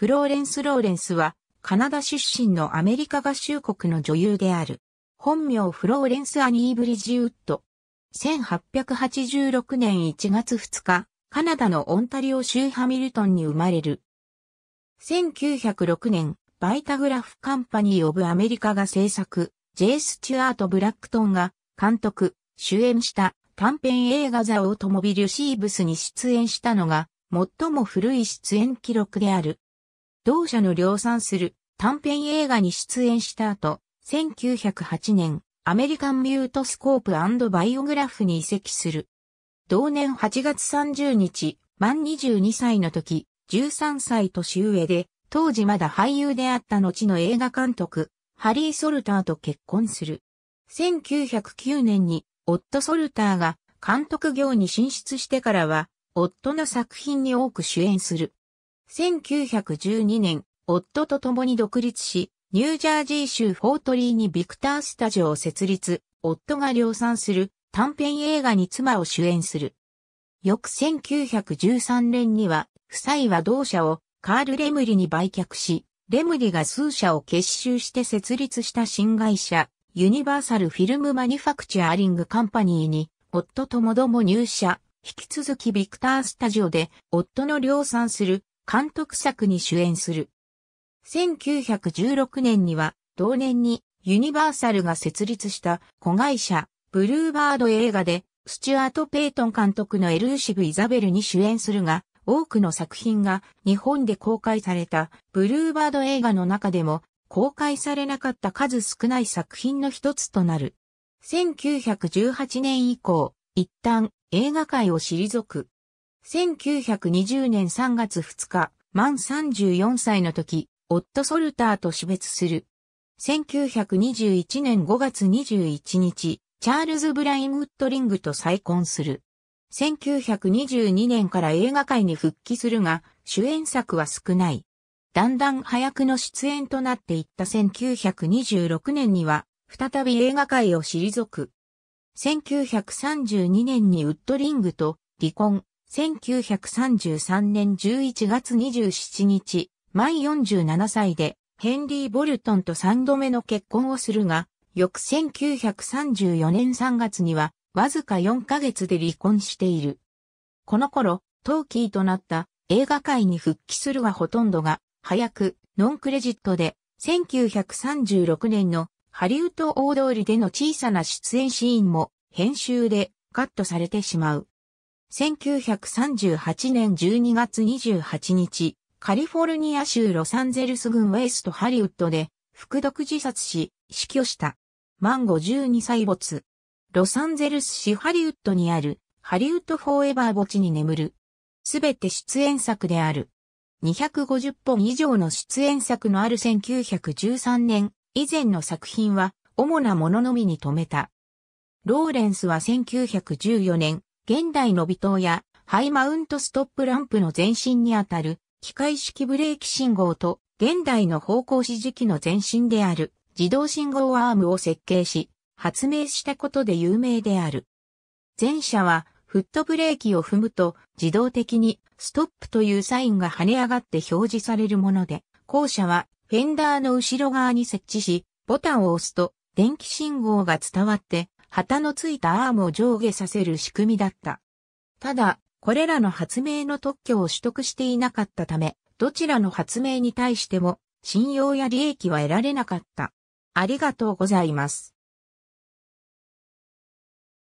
フローレンス・ローレンスは、カナダ出身のアメリカ合衆国の女優である。本名フローレンス・アニー・ブリジウッド。1886年1月2日、カナダのオンタリオ州ハミルトンに生まれる。1906年、バイタグラフカンパニー・オブ・アメリカが制作、ジェイ・スチュアート・ブラックトンが監督、主演した短編映画ザ・オートモビル・シーブスに出演したのが、最も古い出演記録である。同社の量産する短編映画に出演した後、1908年、アメリカンミュートスコープバイオグラフに移籍する。同年8月30日、満22歳の時、13歳年上で、当時まだ俳優であった後の映画監督、ハリー・ソルターと結婚する。1909年に、夫ソルターが監督業に進出してからは、夫の作品に多く主演する。1912年、夫と共に独立し、ニュージャージー州フォートリーにビクタースタジオを設立、夫が量産する短編映画に妻を主演する。翌1913年には、夫妻は同社をカール・レムリに売却し、レムリが数社を結集して設立した新会社、ユニバーサル・フィルム・マニファクチャーリング・カンパニーに、夫ともども入社、引き続きビクタースタジオで、夫の量産する監督作に主演する。1916年には、同年にユニバーサルが設立した子会社、ブルーバード映画で、スチュアート・ペイトン監督のエルーシブ・イザベルに主演するが、多くの作品が日本で公開されたブルーバード映画の中でも公開されなかった数少ない作品の一つとなる。1918年以降、一旦映画界を退く。1920年3月2日、満34歳の時、オット・ソルターと死別する。1921年5月21日、チャールズ・ブライン・ウッドリングと再婚する。1922年から映画界に復帰するが、主演作は少ない。だんだん早くの出演となっていった1926年には、再び映画界を退く。1932年にウッドリングと離婚、1933年11月27日、毎47歳でヘンリー・ボルトンと3度目の結婚をするが、翌1934年3月には、わずか4ヶ月で離婚している。この頃、トーキーとなった映画界に復帰するはほとんどが、早く、ノンクレジットで、1936年のハリウッド大通りでの小さな出演シーンも、編集でカットされてしまう。1938年12月28日、カリフォルニア州ロサンゼルス郡ウェイストハリウッドで、服毒自殺し、死去した。満52歳没。ロサンゼルス市ハリウッドにある、ハリウッドフォーエバー墓地に眠る。すべて出演作である。250本以上の出演作のある1913年以前の作品は主なもののみに止めた。ローレンスは1914年現代の微灯やハイマウントストップランプの前身にあたる機械式ブレーキ信号と現代の方向指示器の前身である自動信号アームを設計し発明したことで有名である。前者はフットブレーキを踏むと自動的にストップというサインが跳ね上がって表示されるもので、後者はフェンダーの後ろ側に設置し、ボタンを押すと電気信号が伝わって旗のついたアームを上下させる仕組みだった。ただ、これらの発明の特許を取得していなかったため、どちらの発明に対しても信用や利益は得られなかった。ありがとうございます。